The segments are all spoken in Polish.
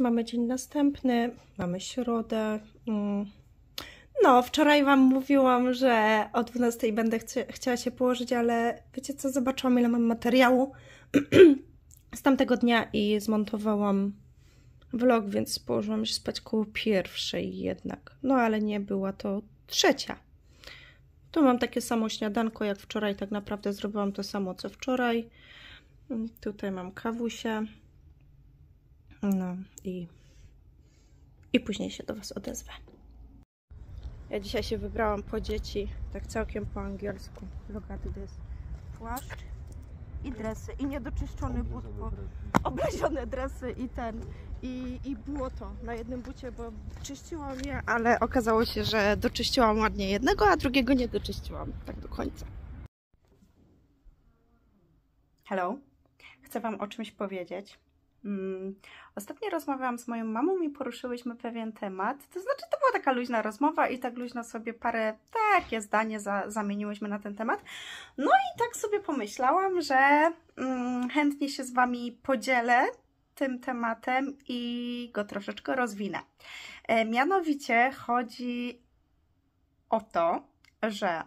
mamy dzień następny, mamy środę. Mm. No, wczoraj Wam mówiłam, że o 12 będę chci chciała się położyć, ale wiecie co, zobaczyłam ile mam materiału z tamtego dnia i zmontowałam vlog, więc położyłam się spać koło pierwszej jednak. No, ale nie była to trzecia. Tu mam takie samo śniadanko jak wczoraj, tak naprawdę zrobiłam to samo co wczoraj. Mm, tutaj mam kawusię. No i, i później się do Was odezwę. Ja dzisiaj się wybrałam po dzieci, tak całkiem po angielsku. Logaty to jest płaszcz i dresy, i niedoczyszczony but, bo obrazione dresy i ten, i, i błoto na jednym bucie, bo czyściłam je, ale okazało się, że doczyściłam ładnie jednego, a drugiego nie doczyściłam tak do końca. Hello, chcę Wam o czymś powiedzieć. Mm, ostatnio rozmawiałam z moją mamą i poruszyłyśmy pewien temat. To znaczy, to była taka luźna rozmowa i tak luźno sobie parę takie zdanie za, zamieniłyśmy na ten temat. No i tak sobie pomyślałam, że mm, chętnie się z Wami podzielę tym tematem i go troszeczkę rozwinę. E, mianowicie chodzi o to, że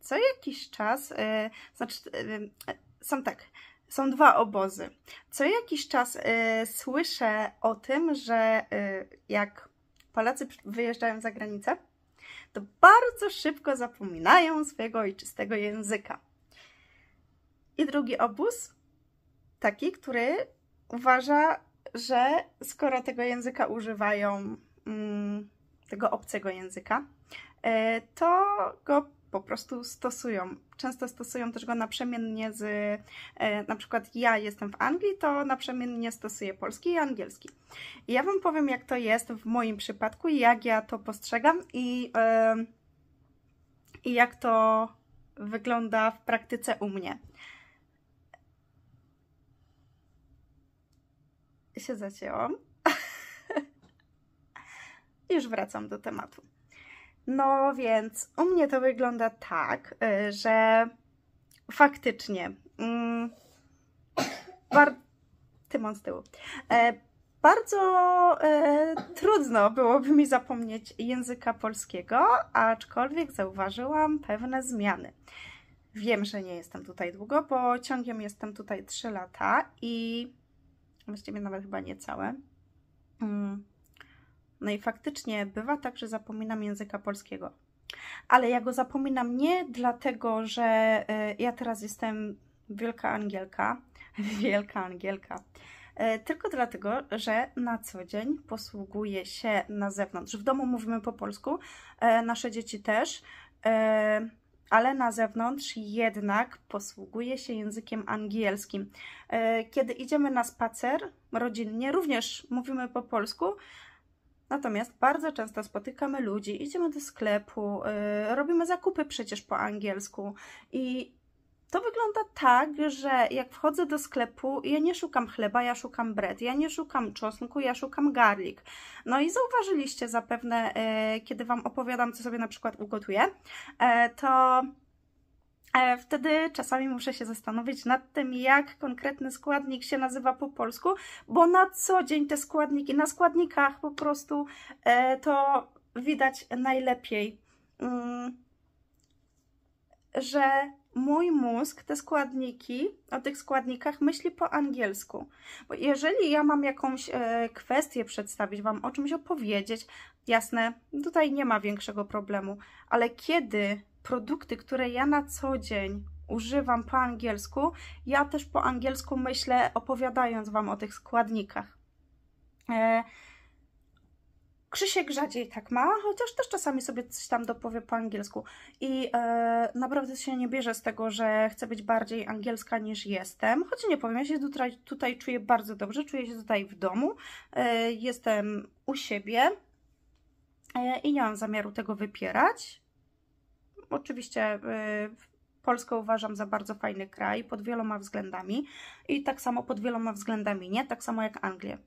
co jakiś czas, y, znaczy, y, są tak są dwa obozy. Co jakiś czas y, słyszę o tym, że y, jak Polacy wyjeżdżają za granicę, to bardzo szybko zapominają swojego ojczystego języka. I drugi obóz, taki, który uważa, że skoro tego języka używają, mm, tego obcego języka, y, to go po prostu stosują. Często stosują też go naprzemiennie z, e, na przykład ja jestem w Anglii, to naprzemiennie stosuję polski i angielski. I ja Wam powiem, jak to jest w moim przypadku, jak ja to postrzegam i, e, i jak to wygląda w praktyce u mnie. Się zacięłam. Już wracam do tematu. No więc u mnie to wygląda tak, y, że faktycznie mm, Tymon z tyłu. E, bardzo e, trudno byłoby mi zapomnieć języka polskiego, aczkolwiek zauważyłam pewne zmiany. Wiem, że nie jestem tutaj długo, bo ciągiem jestem tutaj 3 lata i właściwie nawet chyba niecałe. Mm, no i faktycznie bywa tak, że zapominam języka polskiego. Ale ja go zapominam nie dlatego, że e, ja teraz jestem wielka Angielka, wielka Angielka, e, tylko dlatego, że na co dzień posługuje się na zewnątrz. W domu mówimy po polsku, e, nasze dzieci też, ale na zewnątrz jednak posługuje się językiem angielskim. Kiedy idziemy na spacer rodzinnie, również mówimy po polsku, Natomiast bardzo często spotykamy ludzi, idziemy do sklepu, yy, robimy zakupy przecież po angielsku i to wygląda tak, że jak wchodzę do sklepu, ja nie szukam chleba, ja szukam bread, ja nie szukam czosnku, ja szukam garlic. No i zauważyliście zapewne, y, kiedy Wam opowiadam, co sobie na przykład ugotuję, y, to E, wtedy czasami muszę się zastanowić nad tym, jak konkretny składnik się nazywa po polsku, bo na co dzień te składniki, na składnikach po prostu e, to widać najlepiej, mm, że mój mózg te składniki, o tych składnikach myśli po angielsku. Bo jeżeli ja mam jakąś e, kwestię przedstawić Wam, o czymś opowiedzieć, Jasne, tutaj nie ma większego problemu, ale kiedy produkty, które ja na co dzień używam po angielsku, ja też po angielsku myślę, opowiadając Wam o tych składnikach. E Krzysiek rzadziej tak ma, chociaż też czasami sobie coś tam dopowie po angielsku. I e, naprawdę się nie bierze z tego, że chcę być bardziej angielska niż jestem. Choć nie powiem, ja się tutaj, tutaj czuję bardzo dobrze, czuję się tutaj w domu, e, jestem u siebie, E, i nie mam zamiaru tego wypierać. Oczywiście y, Polskę uważam za bardzo fajny kraj pod wieloma względami i tak samo pod wieloma względami nie, tak samo jak Anglię.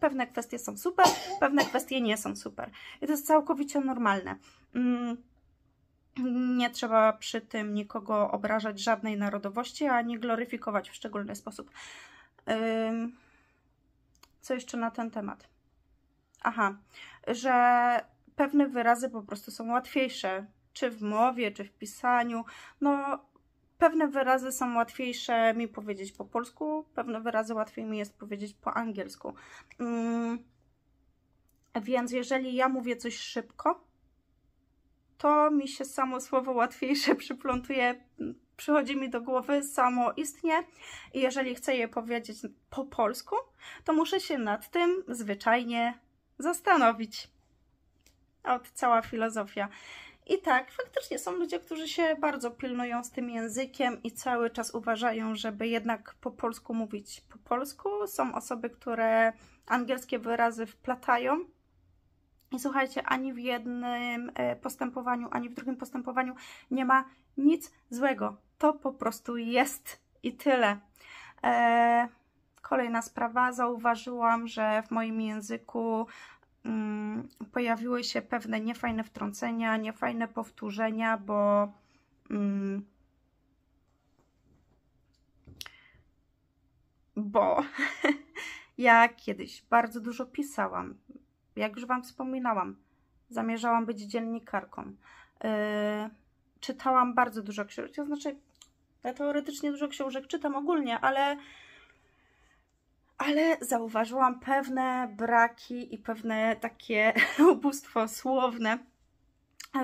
pewne kwestie są super, pewne kwestie nie są super. I to jest całkowicie normalne. Mm, nie trzeba przy tym nikogo obrażać żadnej narodowości, ani gloryfikować w szczególny sposób. Co jeszcze na ten temat? Aha, że pewne wyrazy po prostu są łatwiejsze, czy w mowie, czy w pisaniu. No, pewne wyrazy są łatwiejsze mi powiedzieć po polsku, pewne wyrazy łatwiej mi jest powiedzieć po angielsku. Mm. Więc jeżeli ja mówię coś szybko, to mi się samo słowo łatwiejsze przyplątuje, przychodzi mi do głowy istnie. i jeżeli chcę je powiedzieć po polsku, to muszę się nad tym zwyczajnie zastanowić. to cała filozofia. I tak, faktycznie są ludzie, którzy się bardzo pilnują z tym językiem i cały czas uważają, żeby jednak po polsku mówić po polsku. Są osoby, które angielskie wyrazy wplatają. I słuchajcie, ani w jednym e, postępowaniu, ani w drugim postępowaniu nie ma nic złego. To po prostu jest i tyle. Eee Kolejna sprawa, zauważyłam, że w moim języku mm, pojawiły się pewne niefajne wtrącenia, niefajne powtórzenia, bo mm, bo ja kiedyś bardzo dużo pisałam, jak już Wam wspominałam, zamierzałam być dziennikarką. Yy, czytałam bardzo dużo książek, to znaczy ja teoretycznie dużo książek czytam ogólnie, ale ale zauważyłam pewne braki i pewne takie ubóstwo słowne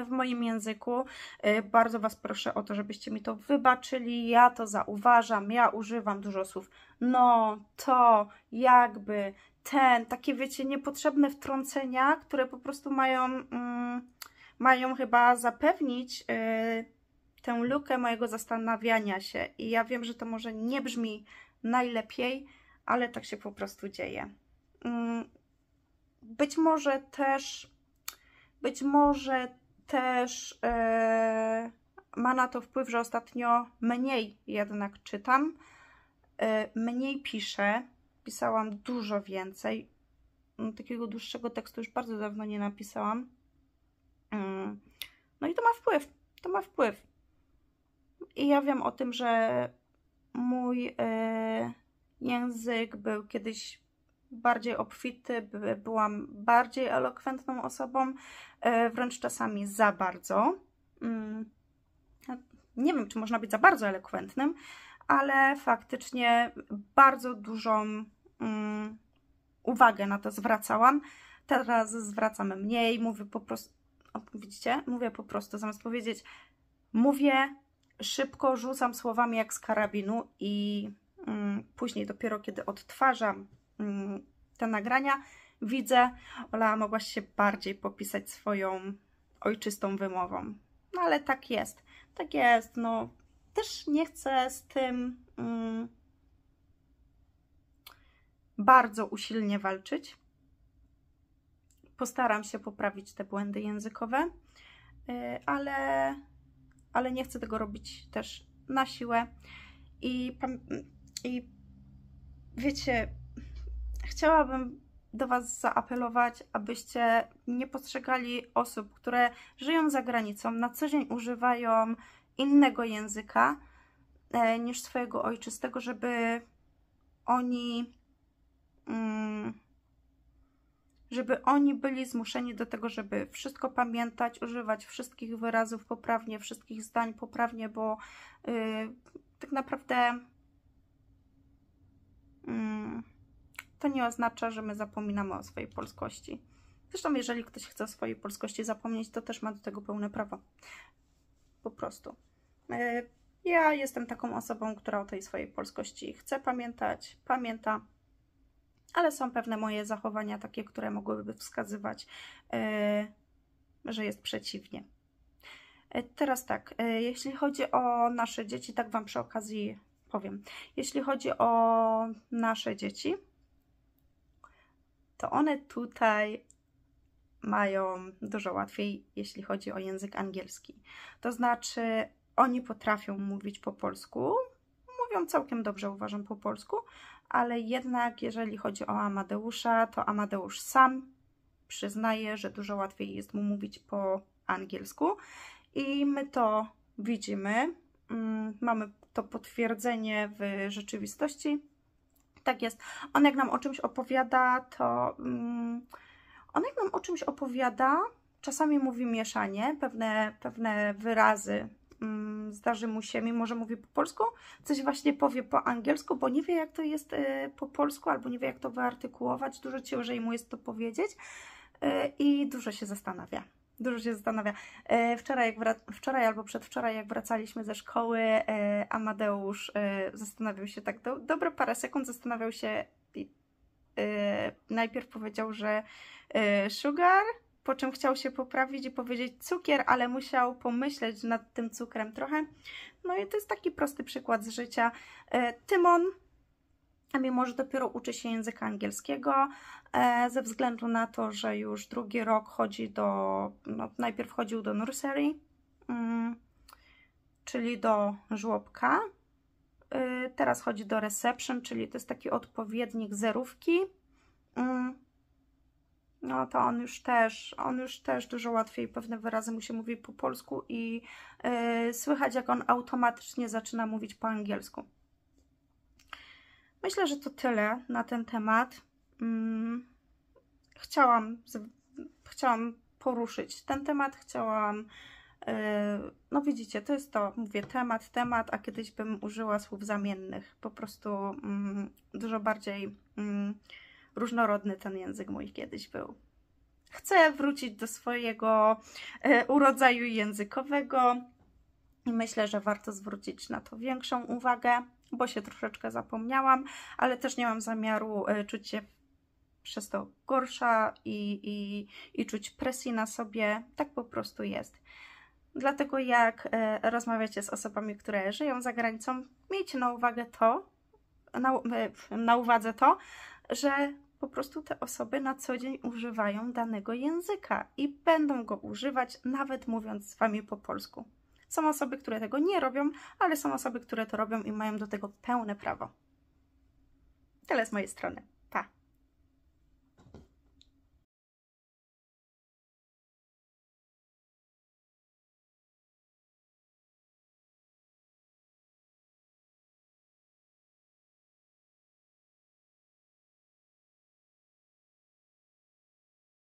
w moim języku. Y, bardzo Was proszę o to, żebyście mi to wybaczyli. Ja to zauważam, ja używam dużo słów no, to, jakby, ten, takie wiecie, niepotrzebne wtrącenia, które po prostu mają, mm, mają chyba zapewnić y, tę lukę mojego zastanawiania się. I ja wiem, że to może nie brzmi najlepiej, ale tak się po prostu dzieje. Mm, być może też, być może też e, ma na to wpływ, że ostatnio mniej jednak czytam, e, mniej piszę, pisałam dużo więcej. Mm, takiego dłuższego tekstu już bardzo dawno nie napisałam. Mm, no i to ma wpływ, to ma wpływ. I ja wiem o tym, że mój. E, Język był kiedyś bardziej obfity, byłam bardziej elokwentną osobą, e, wręcz czasami za bardzo. Mm, nie wiem, czy można być za bardzo elokwentnym, ale faktycznie bardzo dużą mm, uwagę na to zwracałam. Teraz zwracam mniej, mówię po prostu. widzicie? Mówię po prostu, zamiast powiedzieć, mówię szybko, rzucam słowami jak z karabinu i Mm, później dopiero kiedy odtwarzam mm, te nagrania, widzę, Ola mogła się bardziej popisać swoją ojczystą wymową. No ale tak jest, tak jest, no też nie chcę z tym mm, bardzo usilnie walczyć. Postaram się poprawić te błędy językowe, y, ale, ale nie chcę tego robić też na siłę. I i wiecie, chciałabym do Was zaapelować, abyście nie postrzegali osób, które żyją za granicą, na co dzień używają innego języka e, niż swojego ojczystego, żeby oni mm, żeby oni byli zmuszeni do tego, żeby wszystko pamiętać, używać wszystkich wyrazów poprawnie, wszystkich zdań poprawnie, bo yy, tak naprawdę Mm. to nie oznacza, że my zapominamy o swojej polskości. Zresztą, jeżeli ktoś chce o swojej polskości zapomnieć, to też ma do tego pełne prawo. Po prostu. E, ja jestem taką osobą, która o tej swojej polskości chce pamiętać, pamięta, ale są pewne moje zachowania takie, które mogłyby wskazywać, e, że jest przeciwnie. E, teraz tak, jeśli chodzi o nasze dzieci, tak Wam przy okazji powiem. Jeśli chodzi o nasze dzieci, to one tutaj mają dużo łatwiej, jeśli chodzi o język angielski. To znaczy, oni potrafią mówić po polsku, mówią całkiem dobrze, uważam, po polsku, ale jednak jeżeli chodzi o Amadeusza, to Amadeusz sam przyznaje, że dużo łatwiej jest mu mówić po angielsku i my to widzimy, Mm, mamy to potwierdzenie w rzeczywistości. Tak jest. On jak nam o czymś opowiada, to mm, on jak nam o czymś opowiada, czasami mówi mieszanie, pewne, pewne wyrazy mm, zdarzy mu się, mimo że mówi po polsku, coś właśnie powie po angielsku, bo nie wie, jak to jest y, po polsku, albo nie wie, jak to wyartykułować. Dużo ciężej mu jest to powiedzieć y, i dużo się zastanawia. Dużo się zastanawia. E, wczoraj, jak wczoraj albo przedwczoraj, jak wracaliśmy ze szkoły, e, Amadeusz e, zastanawiał się tak, do, dobre parę sekund zastanawiał się. Najpierw powiedział, że sugar, po czym chciał się poprawić i powiedzieć cukier, ale musiał pomyśleć nad tym cukrem trochę. No i to jest taki prosty przykład z życia. Tymon a mimo że dopiero uczy się języka angielskiego, e, ze względu na to, że już drugi rok chodzi do, no, najpierw chodził do nursery, mm, czyli do żłobka, y, teraz chodzi do reception, czyli to jest taki odpowiednik zerówki, mm, no to on już też, on już też dużo łatwiej pewne wyrazy mu się mówi po polsku i yy, słychać jak on automatycznie zaczyna mówić po angielsku. Myślę, że to tyle na ten temat. Mm, chciałam, chciałam poruszyć ten temat, chciałam e, no widzicie, to jest to, mówię, temat, temat, a kiedyś bym użyła słów zamiennych. Po prostu mm, dużo bardziej mm, różnorodny ten język mój kiedyś był. Chcę wrócić do swojego e, urodzaju językowego i myślę, że warto zwrócić na to większą uwagę bo się troszeczkę zapomniałam, ale też nie mam zamiaru e, czuć się przez to gorsza i, i, i czuć presji na sobie. Tak po prostu jest. Dlatego jak e, rozmawiacie z osobami, które żyją za granicą, miejcie na uwagę to, na, e, na uwadze to, że po prostu te osoby na co dzień używają danego języka i będą go używać, nawet mówiąc z Wami po polsku. Są osoby, które tego nie robią, ale są osoby, które to robią i mają do tego pełne prawo. Tyle z mojej strony.